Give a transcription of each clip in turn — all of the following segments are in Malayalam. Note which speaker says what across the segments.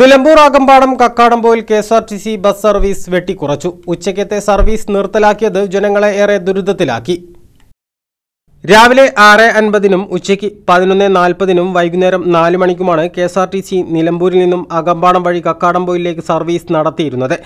Speaker 1: Nilambur Akampadam Kakkadampoyil K S R T C bus service വെട്ടിക്കുറച്ചു ഉച്ചയ്ക്കത്തെ സർവീസ് നിർത്തലാക്കിയത് ജനങ്ങളെ ഏറെ ദുരിതത്തിലാക്കി രാവിലെ ആറ് അൻപതിനും ഉച്ചയ്ക്ക് പതിനൊന്ന് നാൽപ്പതിനും വൈകുന്നേരം നാല് മണിക്കുമാണ് K S R T C നിലമ്പൂരിൽ നിന്നും അകമ്പാടം വഴി കക്കാടംപോയിലേക്ക് സർവീസ് നടത്തിയിരുന്നത്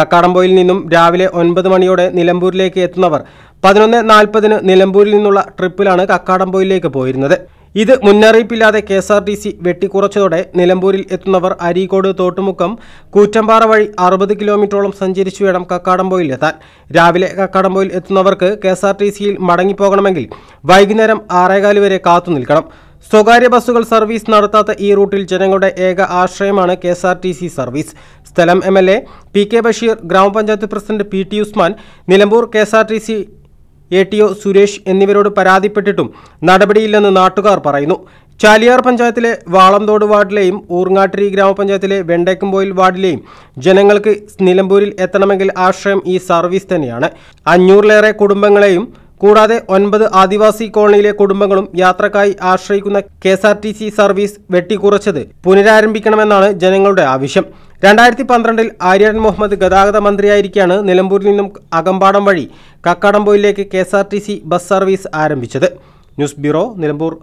Speaker 1: കക്കാടംപോയിൽ നിന്നും രാവിലെ ഒൻപത് മണിയോടെ നിലമ്പൂരിലേക്ക് എത്തുന്നവർ പതിനൊന്ന് നാൽപ്പതിന് നിലമ്പൂരിൽ നിന്നുള്ള ട്രിപ്പിലാണ് കക്കാടംപോയിലേക്ക് പോയിരുന്നത് ഇത് മുന്നറിയിപ്പില്ലാതെ K S R T C വെട്ടിക്കുറച്ചതോടെ നിലമ്പൂരിൽ എത്തുന്നവർ അരീക്കോട് തോട്ടുമുക്കം കൂറ്റമ്പാറ വഴി അറുപത് കിലോമീറ്ററോളം സഞ്ചരിച്ചു വേണം കക്കാടംപോയിൽ എത്താൻ രാവിലെ കക്കാടംപോയിൽ എത്തുന്നവർക്ക് കെ എസ് ആർ ടി സിയിൽ മടങ്ങിപ്പോകണമെങ്കിൽ വൈകുന്നേരം ആറേകാല് വരെ കാത്തു നിൽക്കണം സ്വകാര്യ ബസ്സുകൾ സർവീസ് നടത്താത്ത ഈ റൂട്ടിൽ ജനങ്ങളുടെ ഏക ആശ്രയമാണ് K S R T C service സ്ഥലം M L A P K Basheer ഗ്രാമപഞ്ചായത്ത് president P T Usman Nilambur K S R T C A T O Suresh എന്നിവരോട് പരാതിപ്പെട്ടിട്ടും നടപടിയില്ലെന്ന് നാട്ടുകാർ പറയുന്നു ചാലിയാർ പഞ്ചായത്തിലെ വാളന്തോട് വാർഡിലെയും ഊർങ്ങാട്ടിരി ഗ്രാമപഞ്ചായത്തിലെ വെണ്ടേക്കുംപോയിൽ വാർഡിലെയും ജനങ്ങൾക്ക് നിലമ്പൂരിൽ എത്തണമെങ്കിൽ ആശ്രയം ഈ സർവീസ് തന്നെയാണ് അഞ്ഞൂറിലേറെ കുടുംബങ്ങളെയും കൂടാതെ ഒൻപത് ആദിവാസി കോളനിയിലെ കുടുംബങ്ങളും യാത്രക്കായി ആശ്രയിക്കുന്ന കെ സർവീസ് വെട്ടിക്കുറച്ചത് പുനരാരംഭിക്കണമെന്നാണ് ജനങ്ങളുടെ ആവശ്യം രണ്ടായിരത്തി പന്ത്രണ്ടിൽ ആര്യൻ മുഹമ്മദ് ഗതാഗത മന്ത്രിയായിരിക്കാണ് നിലമ്പൂരിൽ നിന്നും അകമ്പാടം വഴി കക്കാടംപോയിലേക്ക് K S R T C bus service ആരംഭിച്ചത് ന്യൂസ് ബ്യൂറോ നിലമ്പൂർ